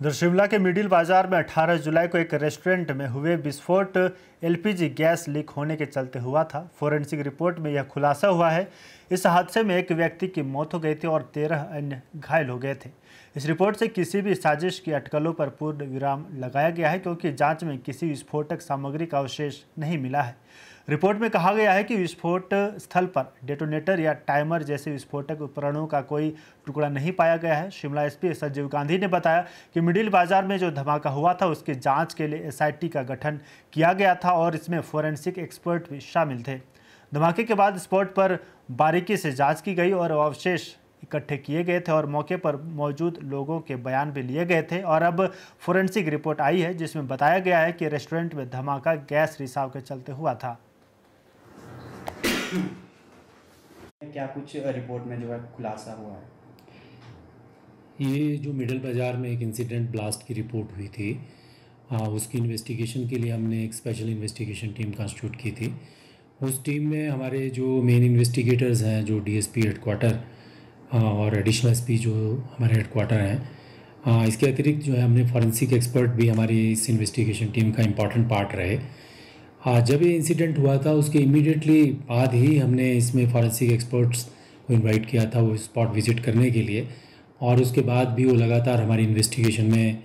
इधर शिमला के मिडिल बाजार में 18 जुलाई को एक रेस्टोरेंट में हुए विस्फोट एलपीजी गैस लीक होने के चलते हुआ था फोरेंसिक रिपोर्ट में यह खुलासा हुआ है इस हादसे में एक व्यक्ति की मौत हो गई थी और तेरह अन्य घायल हो गए थे इस रिपोर्ट से किसी भी साजिश की अटकलों पर पूर्ण विराम लगाया गया है क्योंकि जाँच में किसी विस्फोटक सामग्री का अवशेष नहीं मिला है रिपोर्ट में कहा गया है कि विस्फोट स्थल पर डेटोनेटर या टाइमर जैसे विस्फोटक उपकरणों का कोई टुकड़ा नहीं पाया गया है शिमला एसपी संजीव गांधी ने बताया कि मिडिल बाजार में जो धमाका हुआ था उसकी जांच के लिए एसआईटी का गठन किया गया था और इसमें फोरेंसिक एक्सपर्ट भी शामिल थे धमाके के बाद स्पॉट पर बारीकी से जाँच की गई और अवशेष इकट्ठे किए गए थे और मौके पर मौजूद लोगों के बयान भी लिए गए थे और अब फोरेंसिक रिपोर्ट आई है जिसमें बताया गया है कि रेस्टोरेंट में धमाका गैस रिसाव के चलते हुआ था क्या कुछ रिपोर्ट में जो है खुलासा हुआ है ये जो मिडल बाज़ार में एक इंसिडेंट ब्लास्ट की रिपोर्ट हुई थी आ, उसकी इन्वेस्टिगेशन के लिए हमने एक स्पेशल इन्वेस्टिगेशन टीम कॉन्स्टिट्यूट की थी उस टीम में हमारे जो मेन इन्वेस्टिगेटर्स हैं जो डीएसपी हेडक्वाटर और एडिशनल एसपी जो हमारे हेडक्वाटर हैं इसके अतिरिक्त जो है हमने फॉरेंसिक एक्सपर्ट भी हमारी इस इन्वेस्टिगेशन टीम का इम्पॉर्टेंट पार्ट रहे हाँ जब ये इंसिडेंट हुआ था उसके इमीडिएटली बाद ही हमने इसमें फॉरेंसिक एक्सपर्ट्स को इनवाइट किया था वो स्पॉट विज़िट करने के लिए और उसके बाद भी वो लगातार हमारी इन्वेस्टिगेशन में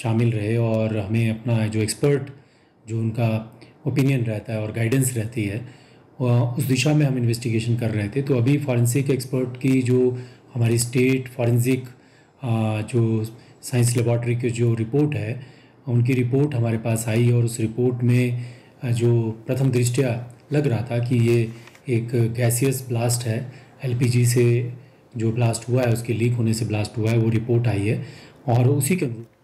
शामिल रहे और हमें अपना जो एक्सपर्ट जो उनका ओपिनियन रहता है और गाइडेंस रहती है उस दिशा में हम इन्वेस्टिगेशन कर रहे थे तो अभी फॉरेंसिक एक्सपर्ट की जो हमारी स्टेट फॉरेंसिक जो साइंस लेबॉर्ट्री की जो रिपोर्ट है उनकी रिपोर्ट हमारे पास आई और उस रिपोर्ट में जो प्रथम दृष्टया लग रहा था कि ये एक गैसियस ब्लास्ट है एलपीजी से जो ब्लास्ट हुआ है उसके लीक होने से ब्लास्ट हुआ है वो रिपोर्ट आई है और उसी के